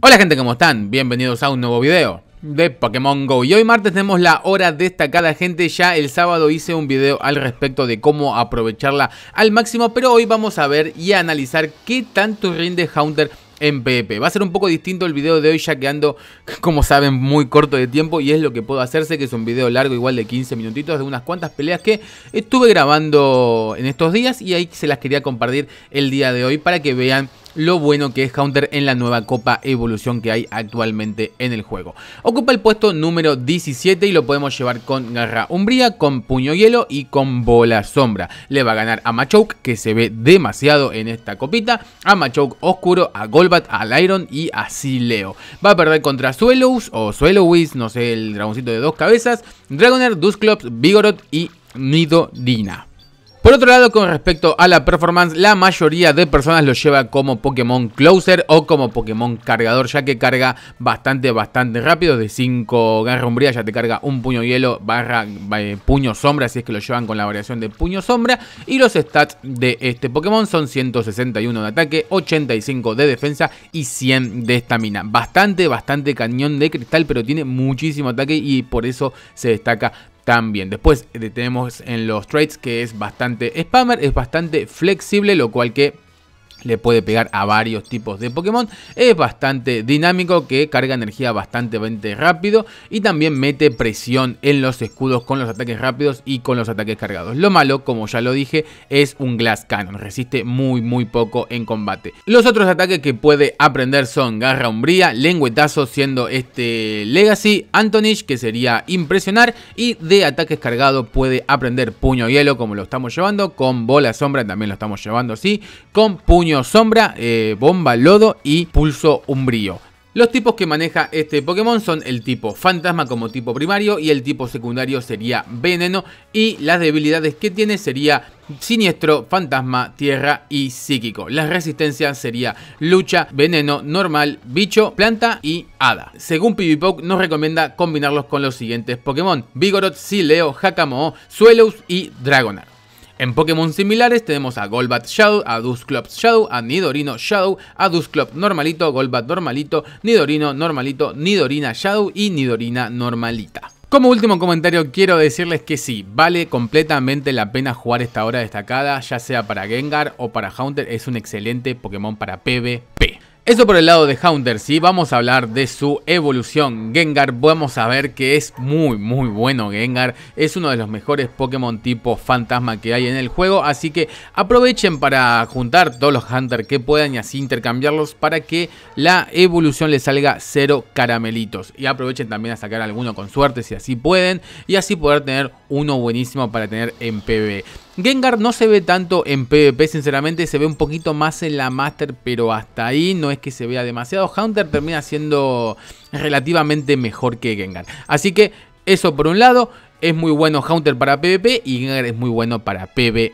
Hola gente, ¿cómo están? Bienvenidos a un nuevo video de Pokémon GO y hoy martes tenemos la hora destacada gente, ya el sábado hice un video al respecto de cómo aprovecharla al máximo pero hoy vamos a ver y analizar qué tanto rinde Haunter en PvP. Va a ser un poco distinto el video de hoy ya que ando, como saben, muy corto de tiempo y es lo que puedo hacerse, que es un video largo igual de 15 minutitos de unas cuantas peleas que estuve grabando en estos días y ahí se las quería compartir el día de hoy para que vean lo bueno que es Counter en la nueva copa evolución que hay actualmente en el juego. Ocupa el puesto número 17 y lo podemos llevar con garra umbría, con puño hielo y con bola sombra. Le va a ganar a Machoke que se ve demasiado en esta copita, a Machoke oscuro, a Golbat, al Iron y a Sileo. Va a perder contra Suelous o Suelowis, no sé, el dragoncito de dos cabezas, Dragonair, Dusclops, Vigoroth y Nidodina por otro lado, con respecto a la performance, la mayoría de personas lo lleva como Pokémon Closer o como Pokémon Cargador, ya que carga bastante, bastante rápido. De 5 garra ya te carga un puño hielo barra eh, puño sombra, Así es que lo llevan con la variación de puño sombra. Y los stats de este Pokémon son 161 de ataque, 85 de defensa y 100 de estamina. Bastante, bastante cañón de cristal, pero tiene muchísimo ataque y por eso se destaca también. Después eh, tenemos en los trades que es bastante spammer, es bastante flexible, lo cual que le puede pegar a varios tipos de Pokémon. Es bastante dinámico, que carga energía bastante, rápido y también mete presión en los escudos con los ataques rápidos y con los ataques cargados. Lo malo, como ya lo dije, es un Glass Cannon, resiste muy muy poco en combate. Los otros ataques que puede aprender son Garra Umbría, Lengüetazo siendo este Legacy, Antonish que sería Impresionar y de ataques cargados puede aprender Puño Hielo como lo estamos llevando, con Bola Sombra también lo estamos llevando así, con Puño Sombra, eh, Bomba Lodo y Pulso Umbrío. Los tipos que maneja este Pokémon son el tipo fantasma como tipo primario y el tipo secundario sería veneno y las debilidades que tiene sería siniestro, fantasma, tierra y psíquico. Las resistencias sería lucha, veneno, normal, bicho, planta y hada. Según PvPoke nos recomienda combinarlos con los siguientes Pokémon. Vigoroth, Sileo, Hakamo, Suelus y Dragonar. En Pokémon similares tenemos a Golbat Shadow, a Dusclops Shadow, a Nidorino Shadow, a Dusclops normalito, Golbat normalito, Nidorino normalito, Nidorina Shadow y Nidorina normalita. Como último comentario quiero decirles que sí, vale completamente la pena jugar esta hora destacada, ya sea para Gengar o para Haunter, es un excelente Pokémon para PvP. Eso por el lado de Haunter, sí, vamos a hablar de su evolución. Gengar, vamos a ver que es muy, muy bueno Gengar. Es uno de los mejores Pokémon tipo fantasma que hay en el juego, así que aprovechen para juntar todos los Hunter que puedan y así intercambiarlos para que la evolución les salga cero caramelitos. Y aprovechen también a sacar alguno con suerte si así pueden y así poder tener uno buenísimo para tener en PvE. Gengar no se ve tanto en PvP, sinceramente, se ve un poquito más en la Master, pero hasta ahí no es que se vea demasiado. Hunter termina siendo relativamente mejor que Gengar. Así que eso por un lado, es muy bueno Hunter para PvP y Gengar es muy bueno para PvE.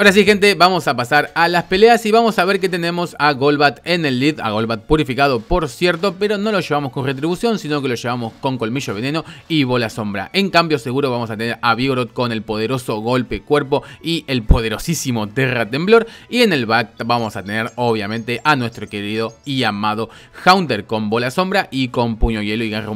Ahora sí, gente, vamos a pasar a las peleas y vamos a ver que tenemos a Golbat en el lead, a Golbat purificado, por cierto, pero no lo llevamos con retribución, sino que lo llevamos con Colmillo Veneno y Bola Sombra. En cambio, seguro vamos a tener a Vigoroth con el poderoso Golpe Cuerpo y el poderosísimo Terra Temblor. Y en el back vamos a tener, obviamente, a nuestro querido y amado Haunter con Bola Sombra y con Puño Hielo y Garra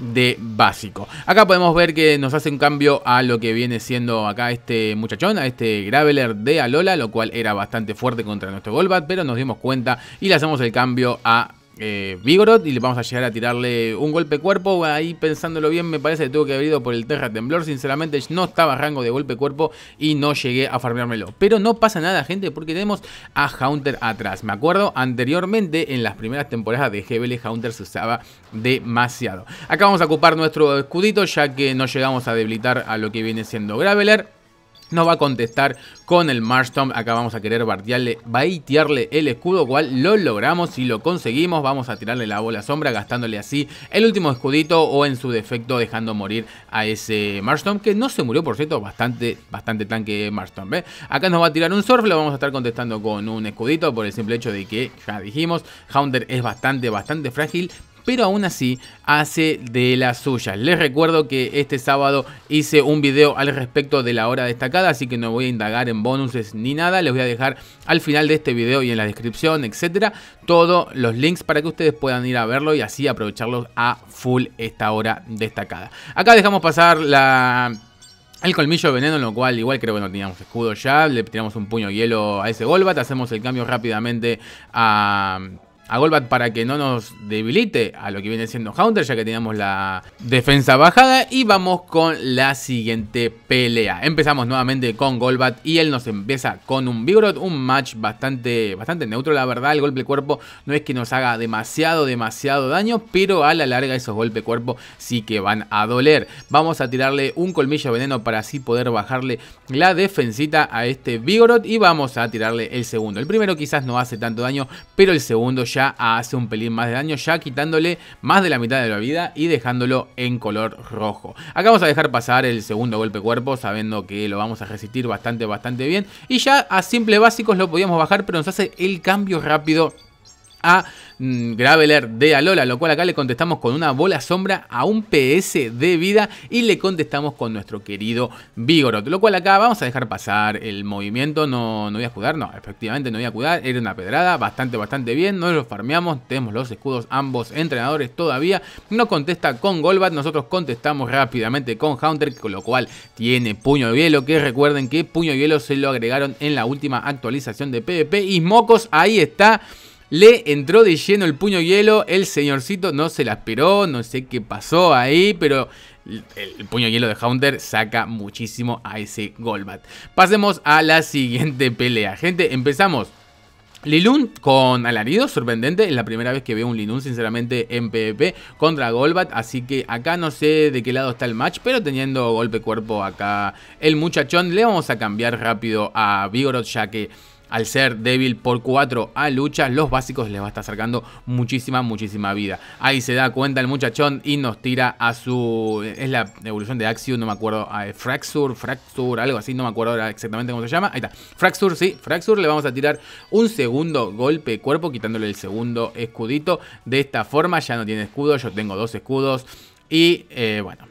de básico. Acá podemos ver que nos hace un cambio a lo que viene siendo acá este muchachón, a este Graveler de Alola, lo cual era bastante fuerte contra nuestro Golbat, pero nos dimos cuenta y le hacemos el cambio a eh, Vigorot y le vamos a llegar a tirarle un golpe cuerpo. Ahí pensándolo bien, me parece que tuvo que haber ido por el Terra Temblor. Sinceramente, no estaba rango de golpe cuerpo y no llegué a farmeármelo. Pero no pasa nada, gente, porque tenemos a Haunter atrás. Me acuerdo, anteriormente en las primeras temporadas de GBL, Haunter se usaba demasiado. Acá vamos a ocupar nuestro escudito, ya que no llegamos a debilitar a lo que viene siendo Graveler. No va a contestar con el Marston. Acá vamos a querer bardearle, baitearle el escudo. Cual lo logramos y lo conseguimos. Vamos a tirarle la bola sombra gastándole así el último escudito o en su defecto dejando morir a ese Marston. Que no se murió, por cierto, bastante, bastante tanque Marston. Acá nos va a tirar un surf. Lo vamos a estar contestando con un escudito por el simple hecho de que, ya dijimos, Haunter es bastante, bastante frágil pero aún así hace de las suyas. Les recuerdo que este sábado hice un video al respecto de la hora destacada, así que no voy a indagar en bonuses ni nada, les voy a dejar al final de este video y en la descripción, etcétera, todos los links para que ustedes puedan ir a verlo y así aprovecharlos a full esta hora destacada. Acá dejamos pasar la el colmillo de veneno, lo cual igual creo que no teníamos escudo ya. Le tiramos un puño hielo a ese Golbat. Hacemos el cambio rápidamente a a Golbat para que no nos debilite a lo que viene siendo Hunter, ya que teníamos la defensa bajada. Y vamos con la siguiente pelea. Empezamos nuevamente con Golbat y él nos empieza con un Vigorot, un match bastante, bastante neutro, la verdad. El golpe cuerpo no es que nos haga demasiado, demasiado daño, pero a la larga esos golpes cuerpo sí que van a doler. Vamos a tirarle un colmillo veneno para así poder bajarle la defensita a este Vigorot y vamos a tirarle el segundo. El primero quizás no hace tanto daño, pero el segundo ya hace un pelín más de daño, ya quitándole más de la mitad de la vida y dejándolo en color rojo. Acá vamos a dejar pasar el segundo golpe cuerpo, sabiendo que lo vamos a resistir bastante, bastante bien. Y ya a simple básicos lo podíamos bajar, pero nos hace el cambio rápido a mm, Graveler de Alola, lo cual acá le contestamos con una bola sombra a un PS de vida y le contestamos con nuestro querido Vigoroth, lo cual acá vamos a dejar pasar el movimiento, no, no voy a cuidar, no, efectivamente no voy a cuidar, era una pedrada, bastante, bastante bien, no lo farmeamos, tenemos los escudos ambos entrenadores todavía, no contesta con Golbat, nosotros contestamos rápidamente con Hunter, con lo cual tiene puño de hielo, que recuerden que puño de hielo se lo agregaron en la última actualización de PvP y Mocos, ahí está. Le entró de lleno el puño hielo, el señorcito no se la esperó, no sé qué pasó ahí, pero el, puño hielo de Hunter saca muchísimo a ese Golbat. Pasemos a la siguiente pelea. Gente, empezamos Lilun con alarido, sorprendente, es la primera vez que veo un Lilun sinceramente en PvP contra Golbat, así que acá no sé de qué lado está el match, pero teniendo golpe cuerpo acá el muchachón, le vamos a cambiar rápido a Vigoroth ya que al ser débil por 4 a lucha, los básicos les va a estar sacando muchísima, muchísima vida. Ahí se da cuenta el muchachón y nos tira a su... Es la evolución de Axiom, no me acuerdo. Fraxur, Fraxur, algo así, no me acuerdo exactamente cómo se llama. Ahí está. Fraxur, sí, Fraxur le vamos a tirar un segundo golpe cuerpo, quitándole el segundo escudito. De esta forma ya no tiene escudo, yo tengo dos escudos. Y eh, bueno,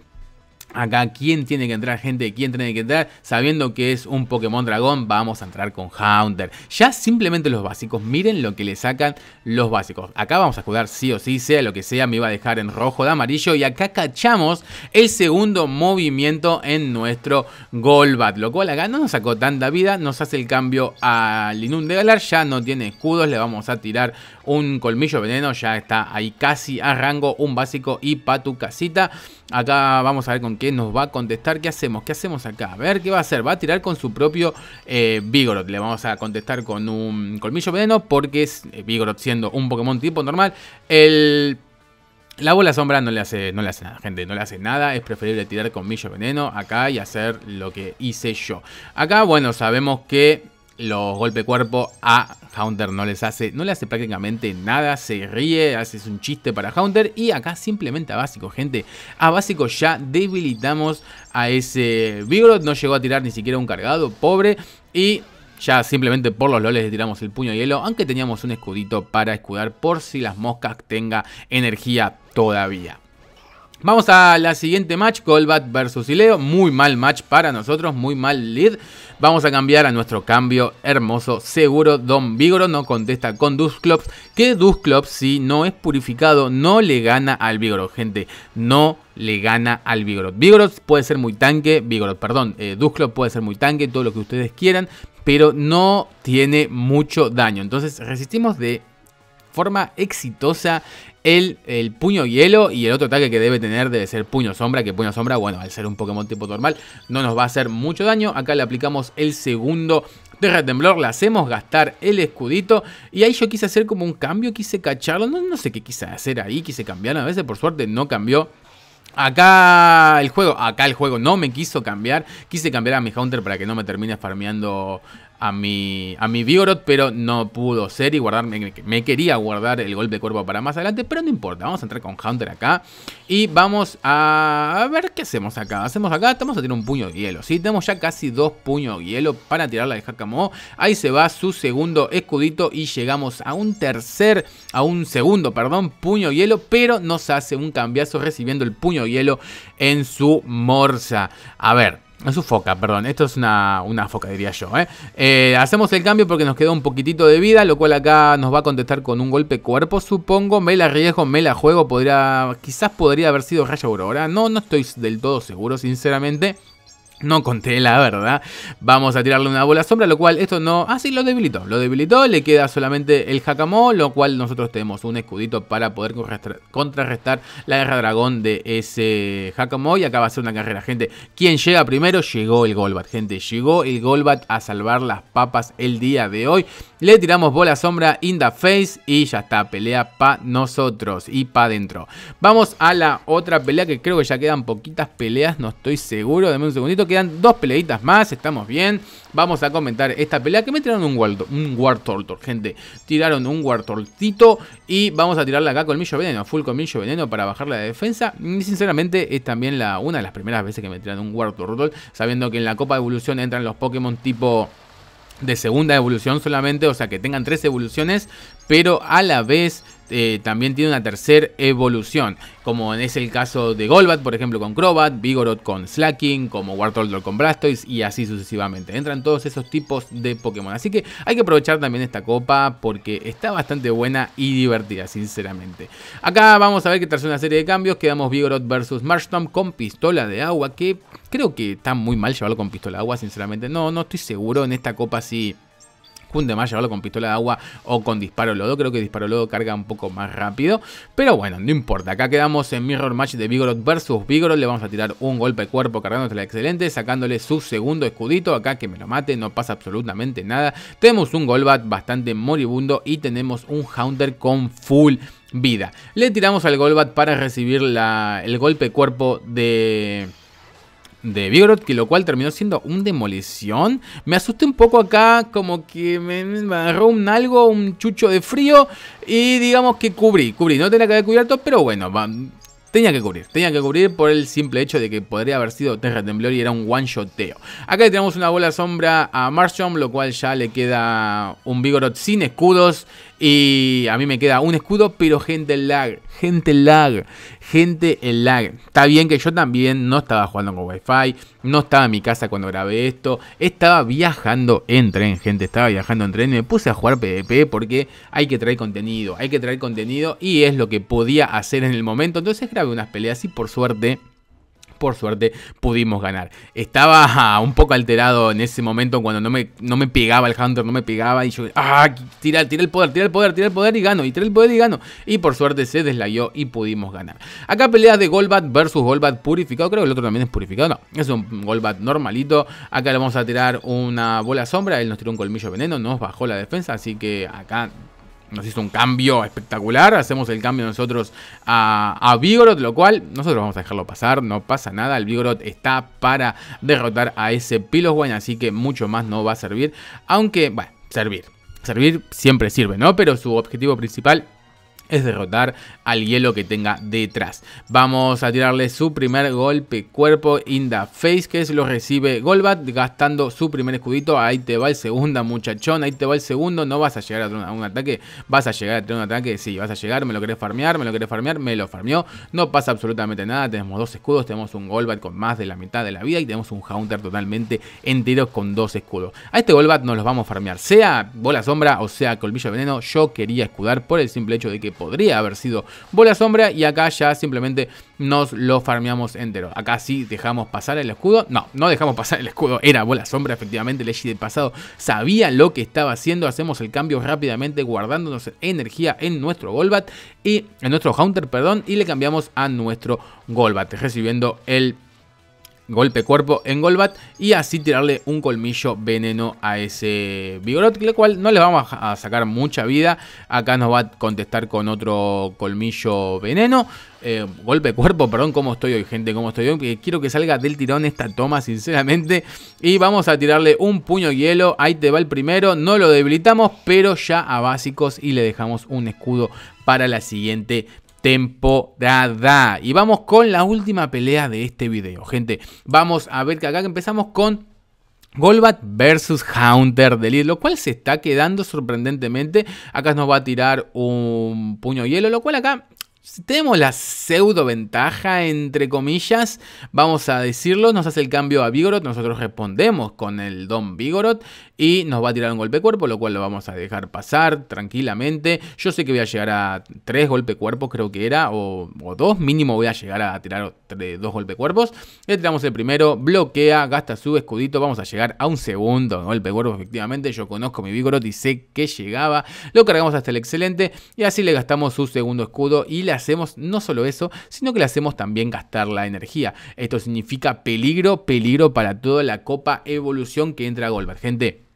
acá quién tiene que entrar gente, quién tiene que entrar, sabiendo que es un Pokémon dragón, vamos a entrar con Haunter Ya simplemente los básicos, miren lo que le sacan los básicos. Acá vamos a jugar sí o sí, sea lo que sea, me iba a dejar en rojo de amarillo y acá cachamos el segundo movimiento en nuestro Golbat, lo cual acá no nos sacó tanta vida, nos hace el cambio al Inun de Galar, ya no tiene escudos, le vamos a tirar un colmillo veneno, ya está ahí casi a rango, un básico y pa' tu casita. Acá vamos a ver con qué nos va a contestar. ¿Qué hacemos? ¿Qué hacemos acá? A ver qué va a hacer. Va a tirar con su propio eh, Vigoroth, Le vamos a contestar con un colmillo veneno. Porque es eh, siendo un Pokémon tipo normal. la bola sombra no le, hace, no le hace nada, gente, no le hace nada. Es preferible tirar con millo veneno acá y hacer lo que hice yo. Acá, bueno, sabemos que los golpe cuerpo a Haunter no les hace, no le hace prácticamente nada, se ríe, hace un chiste para Haunter y acá simplemente a básico, gente, a básico ya debilitamos a ese Vigoroth, no llegó a tirar ni siquiera un cargado, pobre, y ya simplemente por los loles le tiramos el puño hielo, aunque teníamos un escudito para escudar por si las moscas tengan energía todavía. Vamos a la siguiente match, Colbat versus Ileo. Muy mal match para nosotros, muy mal lead. Vamos a cambiar a nuestro cambio hermoso, seguro. Don Vigoro no contesta con Dusclops. Que Dusclops, si no es purificado, no le gana al Vigoro, gente. No le gana al Vigoro. Vigoro puede ser muy tanque, Vigoro, perdón, eh, puede ser muy tanque, todo lo que ustedes quieran, pero no tiene mucho daño. Entonces resistimos de forma exitosa el, el, puño hielo y el otro ataque que debe tener debe ser puño sombra, que puño sombra, bueno, al ser un Pokémon tipo normal no nos va a hacer mucho daño. Acá le aplicamos el segundo Terra Temblor, le hacemos gastar el escudito y ahí yo quise hacer como un cambio, quise cacharlo, no, no sé qué quise hacer ahí, quise cambiar, a veces por suerte no cambió. Acá el juego, acá el juego no me quiso cambiar. Quise cambiar a mi Hunter para que no me termine farmeando a mi, a pero no pudo ser y guardarme, me quería guardar el golpe de cuerpo para más adelante, pero no importa, vamos a entrar con Hunter acá y vamos a, ver qué hacemos acá. Hacemos acá, estamos a tirar un puño de hielo, ¿sí? Tenemos ya casi dos puños de hielo para tirarla de Hakamo. Ahí se va su segundo escudito y llegamos a un tercer, a un segundo, perdón, puño de hielo, pero nos hace un cambiazo recibiendo el puño de hielo en su morsa. A ver, su foca, perdón. Esto es una, una foca, diría yo. ¿eh? Eh, hacemos el cambio porque nos queda un poquitito de vida, lo cual acá nos va a contestar con un golpe cuerpo, supongo. Me la arriesgo, me la juego. Podría, quizás podría haber sido Raya Aurora. No, no estoy del todo seguro, sinceramente. No conté la verdad. Vamos a tirarle una bola sombra, lo cual esto no... Ah, sí, lo debilitó. Lo debilitó, le queda solamente el Hakamo, lo cual nosotros tenemos un escudito para poder contrarrestar la guerra dragón de ese Hakamo. Y acá va a ser una carrera, gente. quien llega primero? Llegó el Golbat, gente. Llegó el Golbat a salvar las papas el día de hoy. Le tiramos bola sombra in the face y ya está. Pelea para nosotros y para adentro. Vamos a la otra pelea que creo que ya quedan poquitas peleas, no estoy seguro. Dame un segundito quedan dos peleitas más, estamos bien. Vamos a comentar esta pelea que me tiraron un, guardo, un gente. Tiraron un War y vamos a tirarla acá Colmillo Veneno, full con Veneno para bajar la defensa. Y sinceramente es también la, una de las primeras veces que me tiran un War sabiendo que en la Copa de Evolución entran los Pokémon tipo de segunda evolución solamente, o sea que tengan tres evoluciones, pero a la vez eh, también tiene una tercera evolución, como es el caso de Golbat, por ejemplo, con Crobat, Vigoroth con Slacking, como Wartortle con Blastoise y así sucesivamente. Entran todos esos tipos de Pokémon. Así que hay que aprovechar también esta copa porque está bastante buena y divertida, sinceramente. Acá vamos a ver que tras una serie de cambios quedamos Vigoroth versus Marshtomp con pistola de agua, que creo que está muy mal llevarlo con pistola de agua, sinceramente. No, no estoy seguro en esta copa si... Cunde más llevarlo con pistola de agua o con disparo lodo. Creo que disparo lodo carga un poco más rápido. Pero bueno, no importa. Acá quedamos en Mirror Match de Vigoroth versus Vigorot. Le vamos a tirar un golpe cuerpo cargándole la excelente, sacándole su segundo escudito. Acá que me lo mate, no pasa absolutamente nada. Tenemos un Golbat bastante moribundo y tenemos un Haunter con full vida. Le tiramos al Golbat para recibir la, el golpe cuerpo de de Vigorot, que lo cual terminó siendo un demolición. Me asusté un poco acá, como que me, agarró un algo, un chucho de frío. Y digamos que cubrí, cubrí. No tenía que haber cubierto, pero bueno, Tenía que cubrir, tenía que cubrir por el simple hecho de que podría haber sido Terra Temblor y era un one-shoteo. Acá tenemos una bola sombra a Marshom, lo cual ya le queda un Vigorot sin escudos. Y a mí me queda un escudo, pero gente lag, gente lag, gente en lag. Está bien que yo también no estaba jugando con wifi, no estaba en mi casa cuando grabé esto, estaba viajando en tren, gente, estaba viajando en tren y me puse a jugar PvP porque hay que traer contenido, hay que traer contenido y es lo que podía hacer en el momento. Entonces grabé unas peleas y por suerte por suerte pudimos ganar. Estaba un poco alterado en ese momento cuando no me, no me pegaba el Hunter, no me pegaba y yo, ah, tira, tira el poder, tira el poder, tira el poder y gano, y tira el poder y gano. Y por suerte se deslayó y pudimos ganar. Acá pelea de Golbat versus Golbat purificado, creo que el otro también es purificado, no, es un Golbat normalito. Acá le vamos a tirar una bola sombra, él nos tiró un colmillo veneno, nos bajó la defensa, así que acá nos hizo un cambio espectacular. Hacemos el cambio nosotros a, a Vigorot, lo cual nosotros vamos a dejarlo pasar, no pasa nada. El Vigorot está para derrotar a ese Piloswine, así que mucho más no va a servir. Aunque, bueno, servir. Servir siempre sirve, ¿no? Pero su objetivo principal es derrotar al hielo que tenga detrás. Vamos a tirarle su primer golpe cuerpo in the face, que es lo recibe Golbat gastando su primer escudito. Ahí te va el segundo, muchachón. Ahí te va el segundo. No vas a llegar a un ataque. Vas a llegar a tener un ataque. Sí, vas a llegar. Me lo querés farmear, me lo querés farmear. Me lo farmeó. No pasa absolutamente nada. Tenemos dos escudos. Tenemos un Golbat con más de la mitad de la vida. Y tenemos un Haunter totalmente entero con dos escudos. A este Golbat nos los vamos a farmear. Sea bola sombra o sea colmillo veneno. Yo quería escudar por el simple hecho de que podría haber sido bola sombra y acá ya simplemente nos lo farmeamos entero. Acá sí dejamos pasar el escudo. No, no dejamos pasar el escudo. Era bola sombra, efectivamente. El del pasado sabía lo que estaba haciendo. Hacemos el cambio rápidamente guardándonos energía en nuestro Golbat y en nuestro Haunter, perdón, y le cambiamos a nuestro Golbat, recibiendo el golpe cuerpo en Golbat y así tirarle un colmillo veneno a ese Vigoroth, lo cual no le vamos a sacar mucha vida. Acá nos va a contestar con otro colmillo veneno. Eh, golpe cuerpo, perdón, cómo estoy hoy, gente, cómo estoy hoy. Quiero que salga del tirón esta toma, sinceramente. Y vamos a tirarle un puño hielo. Ahí te va el primero. No lo debilitamos, pero ya a básicos y le dejamos un escudo para la siguiente temporada. Y vamos con la última pelea de este video, gente. Vamos a ver que acá empezamos con Golbat versus Haunter Delir, lo cual se está quedando sorprendentemente. Acá nos va a tirar un puño hielo, lo cual acá tenemos la pseudo ventaja, entre comillas, vamos a decirlo, nos hace el cambio a Vigorot, nosotros respondemos con el Don Vigorot y nos va a tirar un golpe cuerpo, lo cual lo vamos a dejar pasar tranquilamente. Yo sé que voy a llegar a tres golpe cuerpos, creo que era, o, dos, mínimo voy a llegar a tirar dos golpe cuerpos. Le tiramos el primero, bloquea, gasta su escudito, vamos a llegar a un segundo golpe cuerpo, efectivamente. Yo conozco mi Vigorot y sé que llegaba, lo cargamos hasta el excelente y así le gastamos su segundo escudo y la hacemos no solo eso, sino que le hacemos también gastar la energía. Esto significa peligro, peligro para toda la copa evolución que entra a Gente,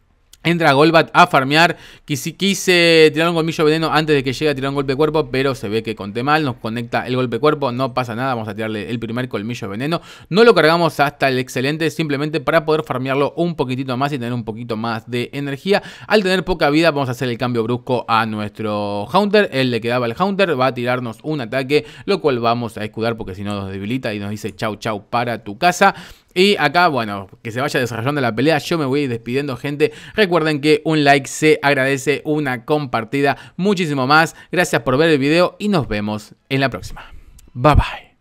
Entra Golbat a farmear. Quise, quise, tirar un colmillo veneno antes de que llegue a tirar un golpe cuerpo, pero se ve que conté mal. Nos conecta el golpe cuerpo, no pasa nada. Vamos a tirarle el primer colmillo veneno. No lo cargamos hasta el excelente, simplemente para poder farmearlo un poquitito más y tener un poquito más de energía. Al tener poca vida, vamos a hacer el cambio brusco a nuestro Haunter. Él le quedaba el Haunter, va a tirarnos un ataque, lo cual vamos a escudar porque si no nos debilita y nos dice chau chau para tu casa. Y acá, bueno, que se vaya desarrollando la pelea, yo me voy despidiendo gente. Recuerden que un like se agradece, una compartida, muchísimo más. Gracias por ver el video y nos vemos en la próxima. Bye bye.